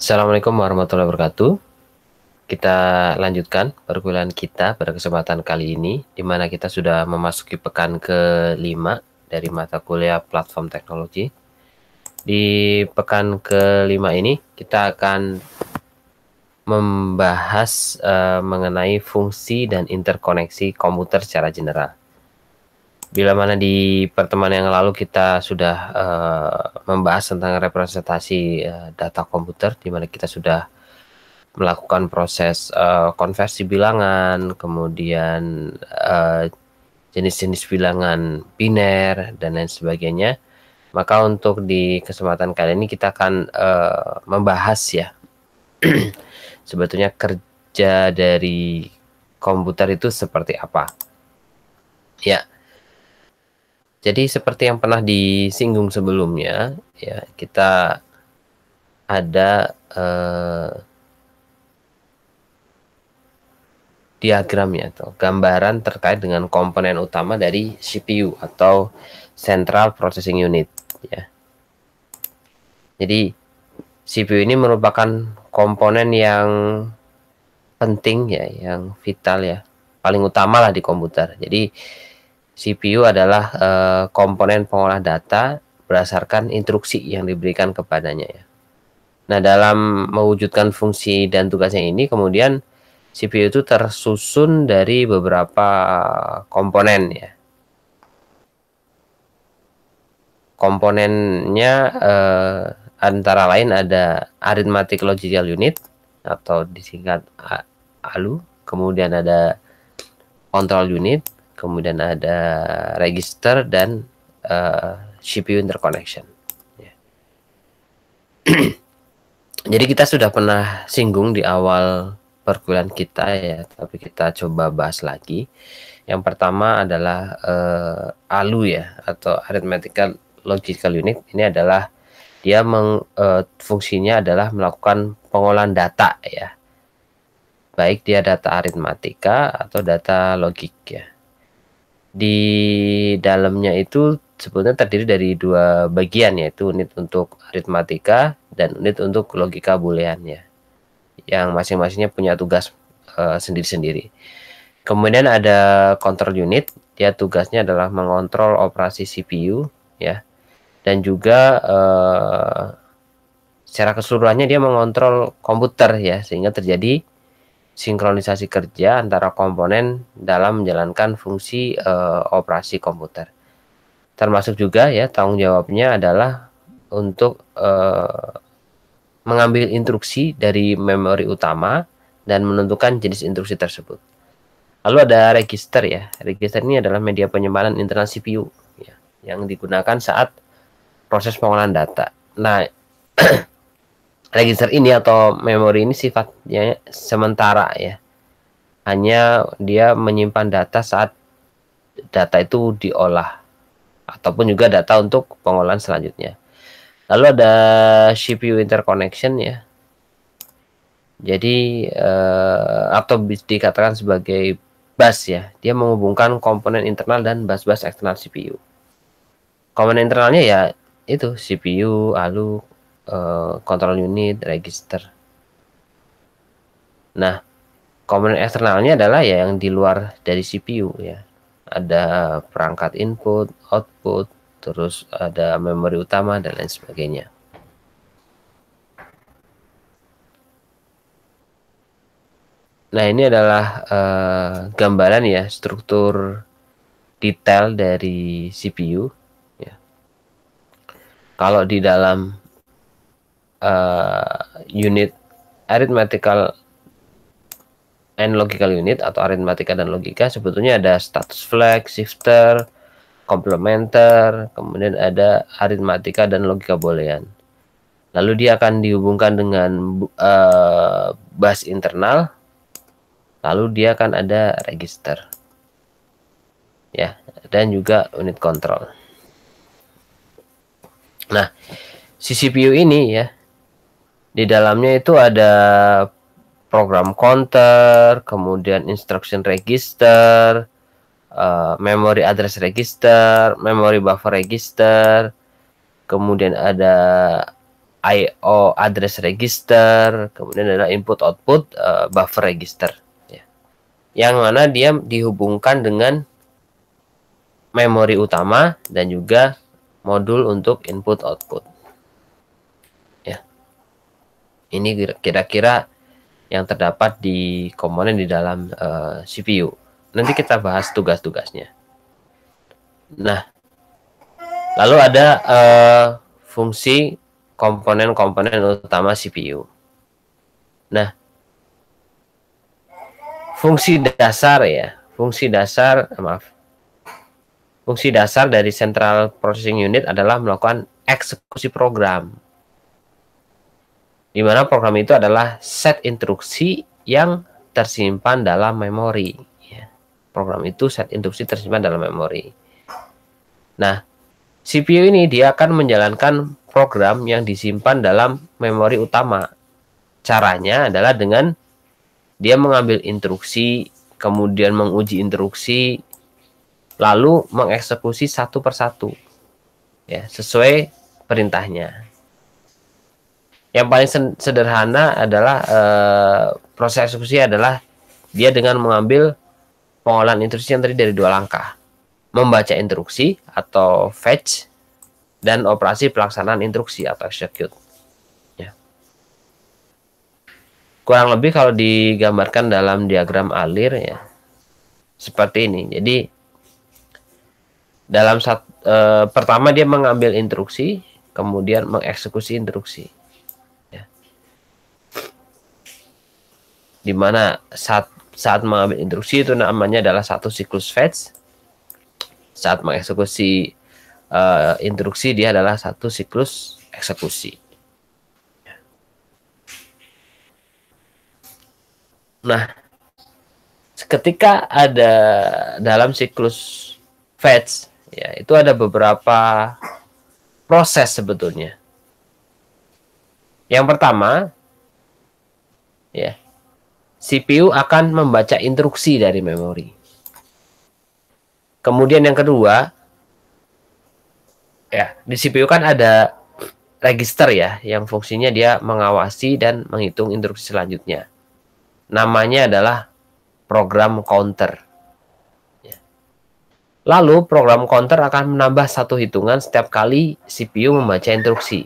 Assalamualaikum warahmatullahi wabarakatuh. Kita lanjutkan perkuliahan kita pada kesempatan kali ini, di mana kita sudah memasuki pekan kelima dari mata kuliah platform teknologi. Di pekan kelima ini, kita akan membahas uh, mengenai fungsi dan interkoneksi komputer secara general bila mana di pertemuan yang lalu kita sudah uh, membahas tentang representasi uh, data komputer di mana kita sudah melakukan proses uh, konversi bilangan, kemudian jenis-jenis uh, bilangan biner dan lain sebagainya. Maka untuk di kesempatan kali ini kita akan uh, membahas ya sebetulnya kerja dari komputer itu seperti apa. Ya, jadi seperti yang pernah disinggung sebelumnya, ya kita ada eh, diagram ya atau gambaran terkait dengan komponen utama dari CPU atau Central Processing Unit ya. Jadi CPU ini merupakan komponen yang penting ya, yang vital ya, paling utama lah di komputer. Jadi CPU adalah uh, komponen pengolah data berdasarkan instruksi yang diberikan kepadanya ya. Nah, dalam mewujudkan fungsi dan tugasnya ini kemudian CPU itu tersusun dari beberapa komponen ya. Komponennya eh, antara lain ada arithmetic logical unit atau disingkat ALU, kemudian ada control unit, kemudian ada register dan uh, eh, CPU interconnection. Yeah. Ya. Jadi kita sudah pernah singgung di awal perkuliahan kita ya, tapi kita coba bahas lagi. Yang pertama adalah uh, ALU ya atau Arithmetical Logical Unit. Ini adalah dia meng, uh, fungsinya adalah melakukan pengolahan data ya baik dia data aritmatika atau data logik ya di dalamnya itu sebetulnya terdiri dari dua bagian yaitu unit untuk aritmatika dan unit untuk logika booleannya yang masing-masingnya punya tugas eh, sendiri-sendiri. Uh, Kemudian ada kontrol unit, dia tugasnya adalah mengontrol operasi CPU ya. Dan juga uh, secara keseluruhannya dia mengontrol komputer ya sehingga terjadi sinkronisasi kerja antara komponen dalam menjalankan fungsi uh, operasi komputer. Termasuk juga ya tanggung jawabnya adalah untuk uh, mengambil instruksi dari memori utama dan menentukan jenis instruksi tersebut. Lalu ada register ya. Register ini adalah media penyimpanan internal CPU ya, yang digunakan saat proses pengolahan data. Nah, register ini atau memori ini sifatnya sementara ya. Hanya dia menyimpan data saat data itu diolah ataupun juga data untuk pengolahan selanjutnya. Lalu ada CPU interconnection ya. Jadi eh, atau dikatakan sebagai bus ya. Dia menghubungkan komponen internal dan bus-bus eksternal CPU. Komponen internalnya ya itu CPU, ALU, uh, eh, control unit, register. Nah, komponen eksternalnya adalah ya yang di luar dari CPU ya. Ada perangkat input, output, terus ada memori utama dan lain sebagainya. Nah, ini adalah uh, gambaran ya struktur detail dari CPU. Ya. Kalau di dalam uh, unit arithmetical and logical unit atau aritmatika dan logika sebetulnya ada status flag, shifter, komplementer, kemudian ada aritmatika dan logika boolean. Lalu dia akan dihubungkan dengan uh, bus internal. Lalu dia akan ada register. Ya, dan juga unit control. Nah, CCPU ini ya di dalamnya itu ada program counter, kemudian instruction register, uh, memory address register, memory buffer register, kemudian ada IO address register, kemudian ada input output uh, buffer register. Ya. Yang mana dia dihubungkan dengan memori utama dan juga modul untuk input output. Ini kira-kira yang terdapat di komponen di dalam uh, eh, CPU. Nanti kita bahas tugas-tugasnya. Nah, lalu ada uh, fungsi komponen-komponen utama CPU. Nah, fungsi dasar ya, fungsi dasar eh, maaf. Fungsi dasar dari Central Processing Unit adalah melakukan eksekusi program di mana program itu adalah set instruksi yang tersimpan dalam memori. Ya, program itu set instruksi tersimpan dalam memori. Nah, CPU ini dia akan menjalankan program yang disimpan dalam memori utama. Caranya adalah dengan dia mengambil instruksi, kemudian menguji instruksi, lalu mengeksekusi satu persatu, ya sesuai perintahnya yang paling sederhana adalah uh, proses eksekusi adalah dia dengan mengambil pengolahan instruksi yang terdiri dari dua langkah membaca instruksi atau fetch dan operasi pelaksanaan instruksi atau execute. Ya. Kurang lebih kalau digambarkan dalam diagram alir ya seperti ini. Jadi dalam saat e, eh, pertama dia mengambil instruksi, kemudian mengeksekusi instruksi. di mana saat saat mengambil instruksi itu namanya adalah satu siklus fetch saat mengeksekusi uh, instruksi dia adalah satu siklus eksekusi nah ketika ada dalam siklus fetch ya itu ada beberapa proses sebetulnya yang pertama ya CPU akan membaca instruksi dari memori. Kemudian yang kedua, ya di CPU kan ada register ya, yang fungsinya dia mengawasi dan menghitung instruksi selanjutnya. Namanya adalah program counter. Ya. Lalu program counter akan menambah satu hitungan setiap kali CPU membaca instruksi.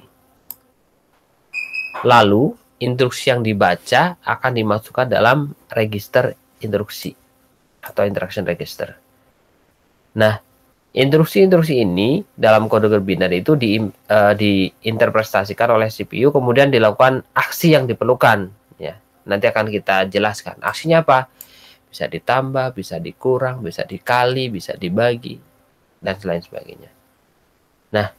Lalu instruksi yang dibaca akan dimasukkan dalam register instruksi atau interaction register. Nah, instruksi-instruksi ini dalam kode gerbinan itu di, uh, diinterpretasikan oleh CPU kemudian dilakukan aksi yang diperlukan ya. Nanti akan kita jelaskan aksinya apa. Bisa ditambah, bisa dikurang, bisa dikali, bisa dibagi dan lain sebagainya. Nah,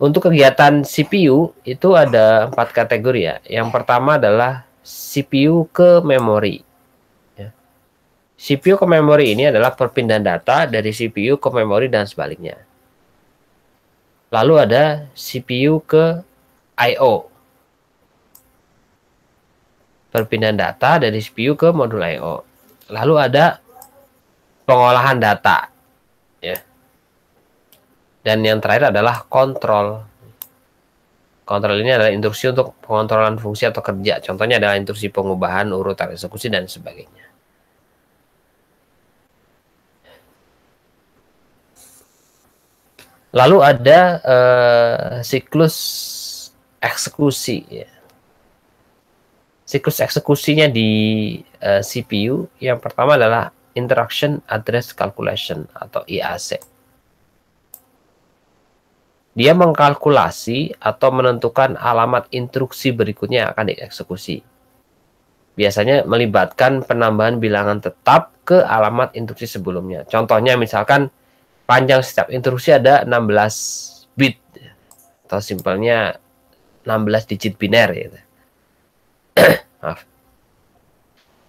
untuk kegiatan CPU itu ada empat kategori ya. Yang pertama adalah CPU ke memori. Ya. CPU ke memori ini adalah perpindahan data dari CPU ke memori dan sebaliknya. Lalu ada CPU ke I/O. Perpindahan data dari CPU ke modul I/O. Lalu ada pengolahan data. Ya. Dan yang terakhir adalah kontrol. Kontrol ini adalah instruksi untuk pengontrolan fungsi atau kerja. Contohnya adalah instruksi pengubahan, urutan eksekusi, dan sebagainya. Lalu ada eh, siklus eksekusi. Ya. Siklus eksekusinya di eh, CPU yang pertama adalah Interaction Address Calculation atau IAC dia mengkalkulasi atau menentukan alamat instruksi berikutnya yang akan dieksekusi. Biasanya melibatkan penambahan bilangan tetap ke alamat instruksi sebelumnya. Contohnya misalkan panjang setiap instruksi ada 16 bit atau simpelnya 16 digit biner gitu.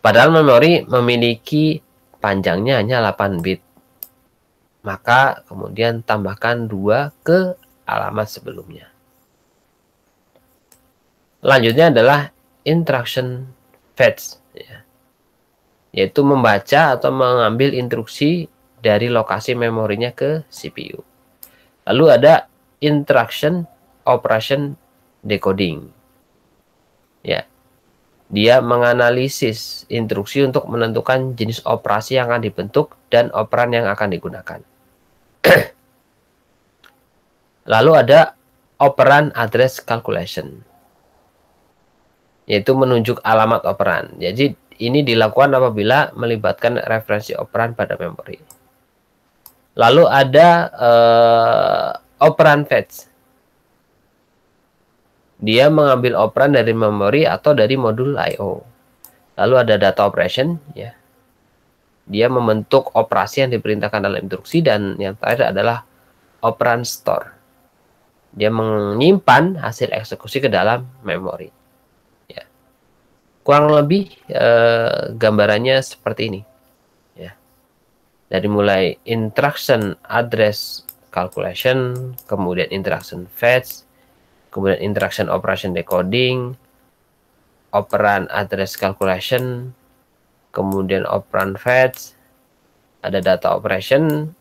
Padahal memori memiliki panjangnya hanya 8 bit. Maka kemudian tambahkan 2 ke alamat sebelumnya. Lanjutnya adalah instruction fetch, ya. yaitu membaca atau mengambil instruksi dari lokasi memorinya ke CPU. Lalu ada instruction operation decoding. Ya. Dia menganalisis instruksi untuk menentukan jenis operasi yang akan dibentuk dan operan yang akan digunakan. Lalu ada operan address calculation yaitu menunjuk alamat operan. Jadi ini dilakukan apabila melibatkan referensi operan pada memori. Lalu ada uh, operan fetch. Dia mengambil operan dari memori atau dari modul I/O. Lalu ada data operation, ya. Dia membentuk operasi yang diperintahkan dalam instruksi dan yang terakhir adalah operan store. Dia menyimpan hasil eksekusi ke dalam memori. Ya. Kurang lebih eh, gambarannya seperti ini. Ya. Dari mulai instruction address calculation, kemudian interaction fetch, kemudian interaction operation decoding, operand address calculation, kemudian operand fetch, ada data operation,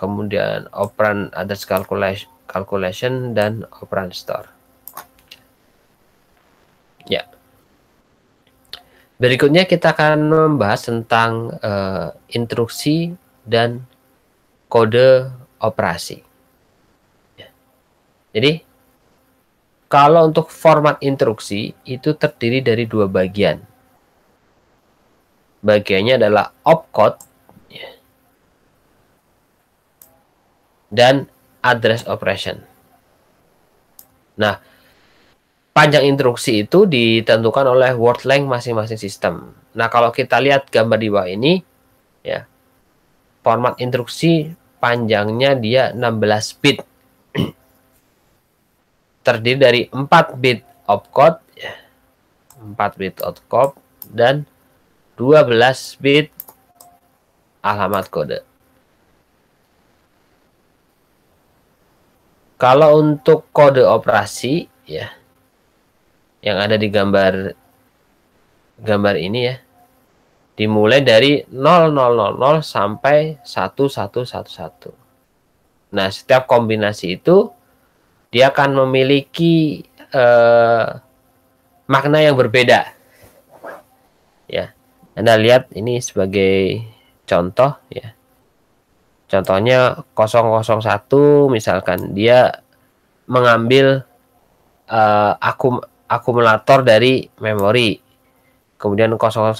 kemudian operand address calculation calculation dan operand store. Ya. Berikutnya kita akan membahas tentang uh, instruksi dan kode operasi. Ya. Jadi kalau untuk format instruksi itu terdiri dari dua bagian. Bagiannya adalah opcode ya. dan address operation. Nah, panjang instruksi itu ditentukan oleh word length masing-masing sistem. Nah, kalau kita lihat gambar di bawah ini, ya format instruksi panjangnya dia 16 bit. Terdiri dari 4 bit opcode, 4 ya, bit opcode dan 12 bit alamat kode. Kalau untuk kode operasi ya yang ada di gambar gambar ini ya dimulai dari 0000 sampai 1111. Nah, setiap kombinasi itu dia akan memiliki eh, makna yang berbeda. Ya. Anda lihat ini sebagai contoh ya. Contohnya 001 misalkan dia mengambil uh, akum akumulator dari memori. Kemudian 010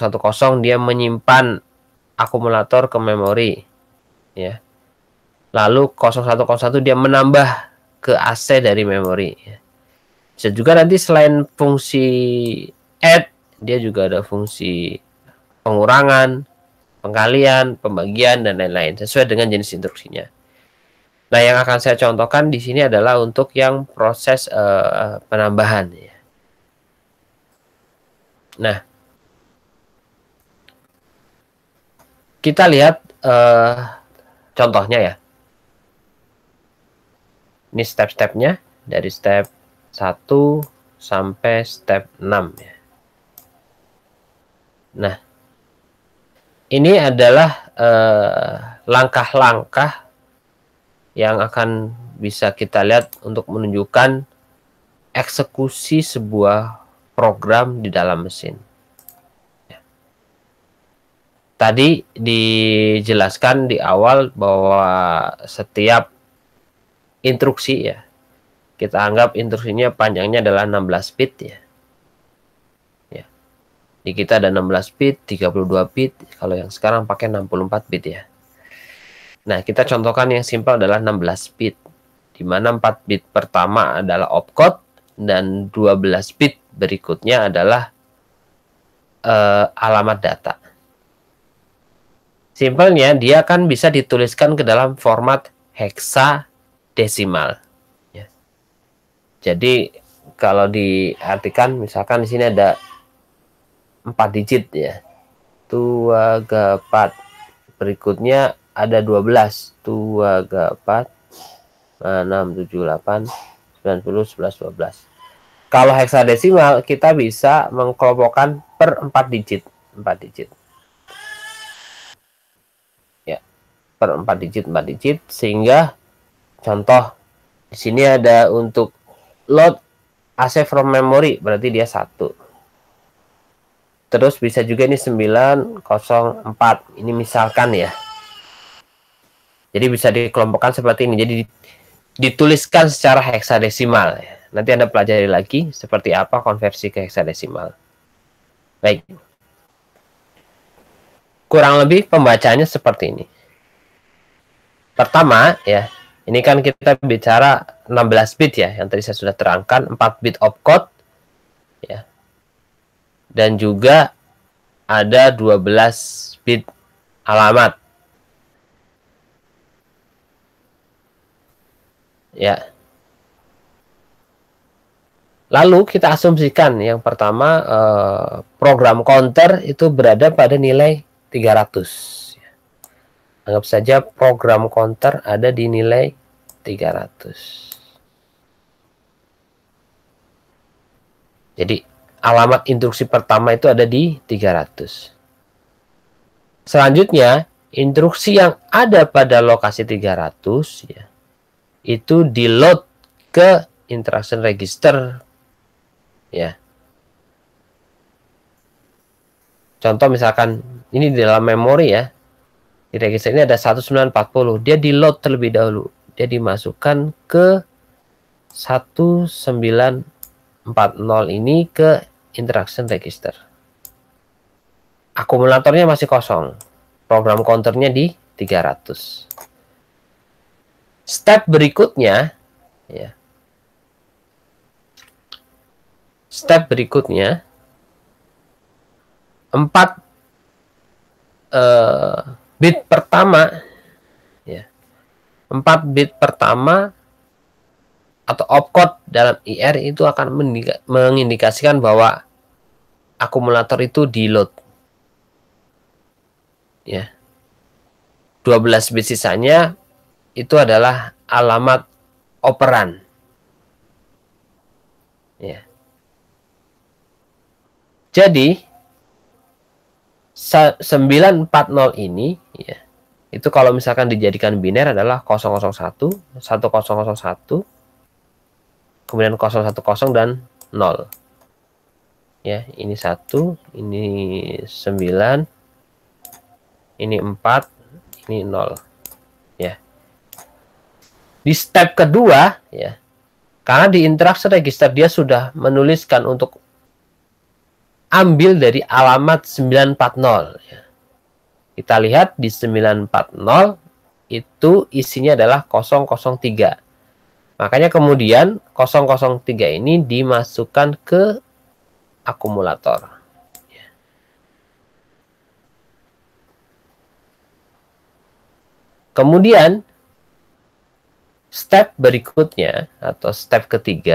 dia menyimpan akumulator ke memori ya. Lalu 0101 dia menambah ke AC dari memori ya. Bisa juga nanti selain fungsi add dia juga ada fungsi pengurangan penggalian, pembagian, dan lain-lain sesuai dengan jenis instruksinya. Nah, yang akan saya contohkan di sini adalah untuk yang proses uh, penambahan. Ya. Nah, kita lihat uh, contohnya ya. Ini step-stepnya dari step 1 sampai step 6 ya. Nah, ini adalah eh, langkah-langkah eh, yang akan bisa kita lihat untuk menunjukkan eksekusi sebuah program di dalam mesin. Tadi dijelaskan di awal bahwa setiap instruksi ya, kita anggap instruksinya panjangnya adalah 16 bit ya. Di kita ada 16 bit, 32 bit, kalau yang sekarang pakai 64 bit ya. Nah, kita contohkan yang simpel adalah 16 bit, di mana 4 bit pertama adalah opcode dan 12 bit berikutnya adalah uh, alamat data. Simpelnya dia akan bisa dituliskan ke dalam format heksadesimal. desimal. Ya. Jadi kalau diartikan misalkan di sini ada 4 digit ya. Tua gapat. Berikutnya ada 12. Tua gapat. 6, 7, 8, 90, 11, 12. Kalau heksadesimal kita bisa mengkelompokkan per 4 digit, 4 digit. Ya, per 4 digit, 4 digit sehingga contoh di sini ada untuk load AC from memory berarti dia satu Terus bisa juga ini 904. Ini misalkan ya. Jadi bisa dikelompokkan seperti ini. Jadi dituliskan secara heksadesimal. Ya. Nanti Anda pelajari lagi seperti apa konversi ke heksadesimal. Baik. Kurang lebih pembacanya seperti ini. Pertama, ya, ini kan kita bicara 16 bit ya, yang tadi saya sudah terangkan, 4 bit opcode, ya, dan juga ada 12 bit alamat. Ya. Lalu kita asumsikan yang pertama eh, program counter itu berada pada nilai 300. Anggap saja program counter ada di nilai 300. Jadi alamat instruksi pertama itu ada di 300. Selanjutnya, instruksi yang ada pada lokasi 300 ya, itu di load ke interaction register ya. Contoh misalkan ini di dalam memori ya. Di register ini ada 1940, dia di load terlebih dahulu. Dia dimasukkan ke 1940 40 ini ke interaction register. Akumulatornya masih kosong. Program counternya di 300. Step berikutnya, ya. Step berikutnya, 4 uh, eh, bit pertama, ya. 4 bit pertama atau opcode dalam IR itu akan mengindikasikan bahwa akumulator itu di load. Ya. 12 bit sisanya itu adalah alamat operan. Ya. Jadi 940 ini ya. Itu kalau misalkan dijadikan biner adalah 001, 1001, kemudian 010 dan 0 ya ini satu ini 9 ini 4 ini 0 ya di step kedua ya karena di interaksi register dia sudah menuliskan untuk ambil dari alamat 940 ya. kita lihat di 940 itu isinya adalah 003 Makanya kemudian 003 ini dimasukkan ke akumulator. Kemudian step berikutnya atau step ketiga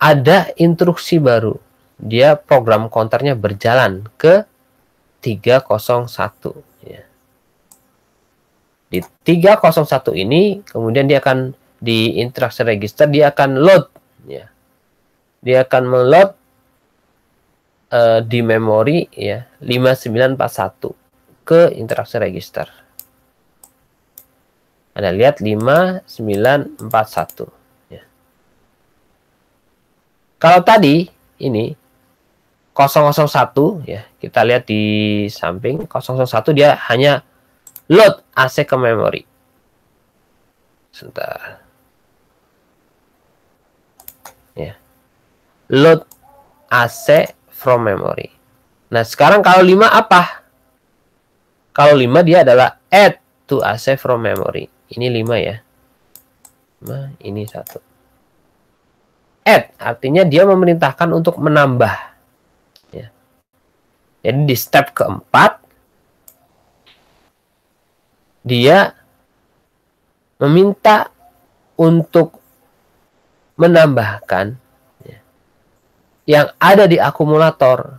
ada instruksi baru dia program counternya berjalan ke 301 ya. di 301 ini kemudian dia akan di interaksi register dia akan load ya dia akan meload uh, di memori ya 5941 ke interaksi register anda lihat 5941 ya. kalau tadi ini 001 ya kita lihat di samping 001 dia hanya load AC ke memory sebentar ya load AC from memory nah sekarang kalau 5 apa kalau 5 dia adalah add to AC from memory ini 5 ya nah, ini satu add artinya dia memerintahkan untuk menambah jadi di step keempat dia meminta untuk menambahkan yang ada di akumulator.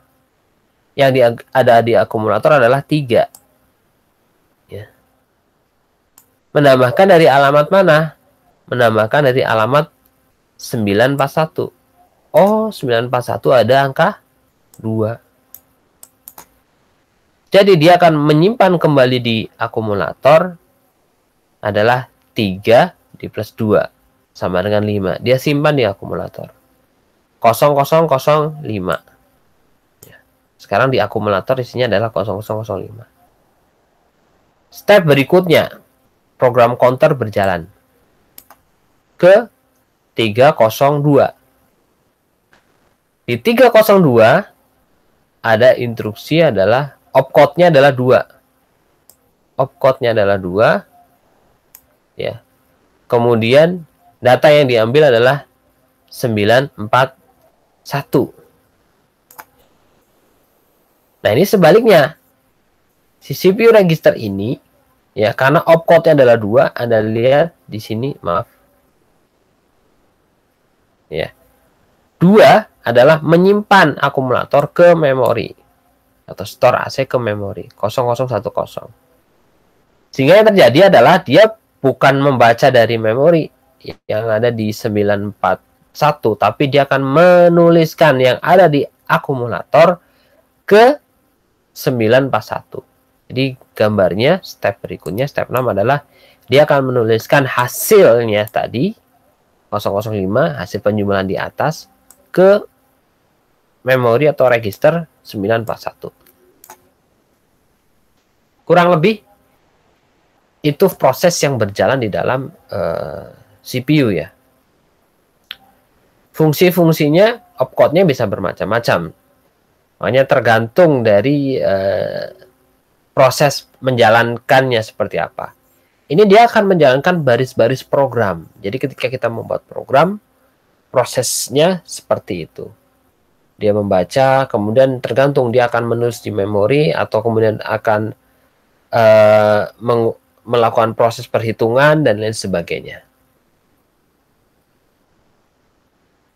Yang di, ada di akumulator adalah tiga. Ya. Menambahkan dari alamat mana? Menambahkan dari alamat 941. Oh, 941 ada angka 2. Jadi dia akan menyimpan kembali di akumulator adalah 3 di plus 2 sama dengan 5. Dia simpan di akumulator. 0005. Ya. Sekarang di akumulator isinya adalah 0005. Step berikutnya, program counter berjalan ke 302. Di 302 ada instruksi adalah opcode-nya adalah dua. Opcode-nya adalah dua. Ya. Kemudian data yang diambil adalah 941. Nah, ini sebaliknya. Si CPU register ini ya karena opcode-nya adalah dua, Anda lihat di sini, maaf. Ya. Dua adalah menyimpan akumulator ke memori atau store AC ke memori 0010. Sehingga yang terjadi adalah dia bukan membaca dari memori yang ada di 941 tapi dia akan menuliskan yang ada di akumulator ke 941. Jadi gambarnya step berikutnya step 6 adalah dia akan menuliskan hasilnya tadi 005 hasil penjumlahan di atas ke memori atau register 941. Kurang lebih itu proses yang berjalan di dalam uh, eh, CPU ya. Fungsi-fungsinya opcode-nya bisa bermacam-macam. Hanya tergantung dari uh, proses menjalankannya seperti apa. Ini dia akan menjalankan baris-baris program. Jadi ketika kita membuat program, prosesnya seperti itu dia membaca kemudian tergantung dia akan menulis di memori atau kemudian akan uh, melakukan proses perhitungan dan lain sebagainya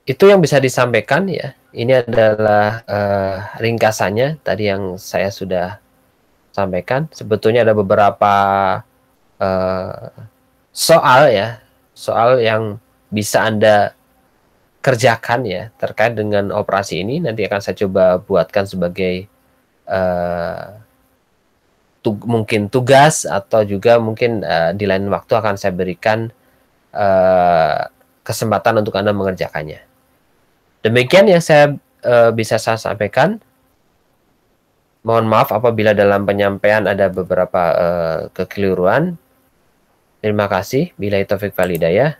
itu yang bisa disampaikan ya ini adalah uh, ringkasannya tadi yang saya sudah sampaikan sebetulnya ada beberapa uh, soal ya soal yang bisa anda kerjakan ya terkait dengan operasi ini nanti akan saya coba buatkan sebagai uh, tug mungkin tugas atau juga mungkin uh, di lain waktu akan saya berikan uh, kesempatan untuk anda mengerjakannya. Demikian yang saya uh, bisa saya sampaikan. Mohon maaf apabila dalam penyampaian ada beberapa uh, kekeliruan. Terima kasih. Bila itu Taufik Validaya.